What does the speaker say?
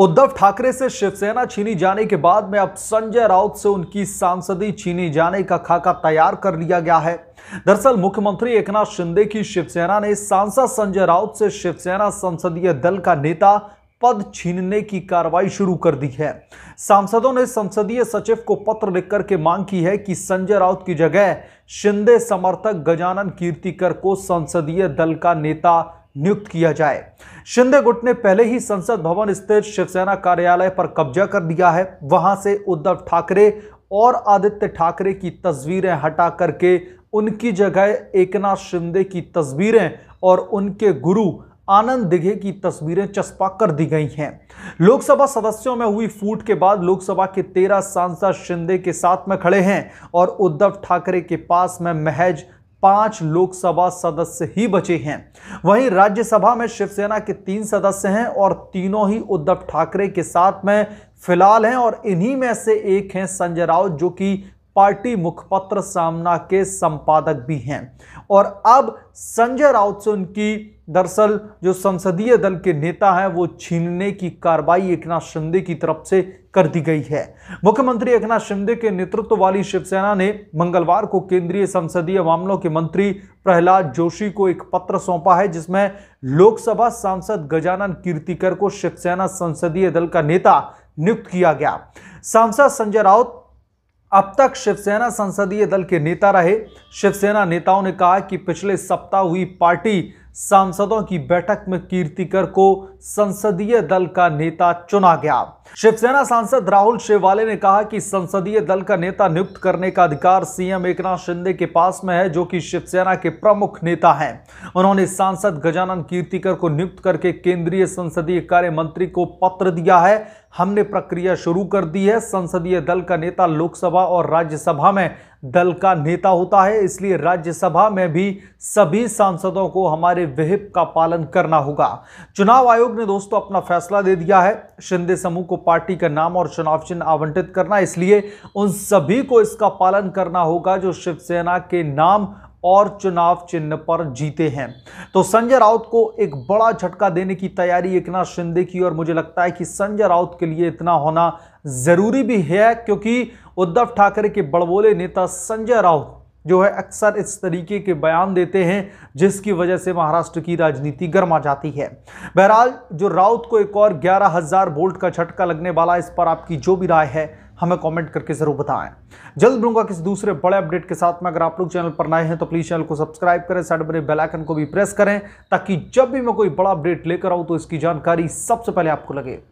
उद्धव ठाकरे से शिवसेना छीनी जाने के बाद में अब संजय राउत से उनकी सांसदी छीनी जाने का खाका तैयार कर लिया गया है दरअसल मुख्यमंत्री एकनाथ शिंदे की शिवसेना ने सांसद संजय राउत से शिवसेना संसदीय दल का नेता पद छीनने की कार्रवाई शुरू कर दी है सांसदों ने संसदीय सचिव को पत्र लिख करके मांग की है कि संजय राउत की जगह शिंदे समर्थक गजानन कीर्तिकर को संसदीय दल का नेता नियुक्त किया जाए शिंदे गुट ने पहले ही संसद भवन स्थित शिवसेना कार्यालय पर कब्जा कर दिया है वहां से उद्धव ठाकरे और आदित्य ठाकरे की तस्वीरें हटा करके उनकी जगह एकनाथ शिंदे की तस्वीरें और उनके गुरु आनंद दिघे की तस्वीरें चस्पा कर दी गई हैं लोकसभा सदस्यों में हुई फूट के बाद लोकसभा के तेरह सांसद शिंदे के साथ में खड़े हैं और उद्धव ठाकरे के पास में महज पांच लोकसभा सदस्य ही बचे हैं वहीं राज्यसभा में शिवसेना के तीन सदस्य हैं और तीनों ही उद्धव ठाकरे के साथ में फिलहाल हैं और इन्हीं में से एक हैं संजय राउत जो कि पार्टी मुखपत्र सामना के संपादक भी हैं और अब संजय राउत से उनकी दरअसल जो संसदीय दल के नेता हैं वो छीनने की कार्रवाई एकनाथ शिंदे की तरफ से कर दी गई है मुख्यमंत्री एकनाथ शिंदे के नेतृत्व वाली शिवसेना ने मंगलवार को केंद्रीय संसदीय मामलों के मंत्री प्रहलाद जोशी को एक पत्र सौंपा है जिसमें लोकसभा सांसद गजानन कीर्तिकर को शिवसेना संसदीय दल का नेता नियुक्त किया गया सांसद संजय राउत अब तक शिवसेना संसदीय दल के नेता रहे शिवसेना नेताओं ने कहा कि पिछले सप्ताह हुई पार्टी सांसदों की बैठक में कीर्तिकर को संसदीय दल का नेता चुना गया शिवसेना सांसद राहुल शेवाले ने कहा कि संसदीय दल का नेता नियुक्त करने का अधिकार सीएम एकनाथ शिंदे के पास में है जो कि शिवसेना के प्रमुख नेता हैं उन्होंने सांसद गजानन कीर्तिकर को नियुक्त करके केंद्रीय संसदीय कार्य मंत्री को पत्र दिया है हमने प्रक्रिया शुरू कर दी है संसदीय दल का नेता लोकसभा और राज्यसभा में दल का नेता होता है इसलिए राज्यसभा में भी सभी सांसदों को हमारे विहिप का पालन करना होगा चुनाव आयोग ने दोस्तों अपना फैसला दे दिया है शिंदे समूह को पार्टी का नाम और चुनाव चिन्ह आवंटित करना इसलिए उन सभी को इसका पालन करना होगा जो शिवसेना के नाम और चुनाव चिन्ह पर जीते हैं तो संजय राउत को एक बड़ा झटका देने की तैयारी एक नाथ शिंदे की और मुझे लगता है कि संजय राउत के लिए इतना होना जरूरी भी है क्योंकि उद्धव ठाकरे के बड़बोले नेता संजय राउत जो है अक्सर इस तरीके के बयान देते हैं जिसकी वजह से महाराष्ट्र की राजनीति गर्मा जाती है बहरहाल जो राउत को एक और ग्यारह हजार वोल्ट का झटका लगने वाला इस पर आपकी जो भी राय है हमें कमेंट करके ज़रूर बताएं जल्द मिलूंगा किसी दूसरे बड़े अपडेट के साथ में अगर आप लोग चैनल पर नए हैं तो प्लीज़ चैनल को सब्सक्राइब करें साइड बने बेलाइकन को भी प्रेस करें ताकि जब भी मैं कोई बड़ा अपडेट लेकर आऊँ तो इसकी जानकारी सबसे पहले आपको लगे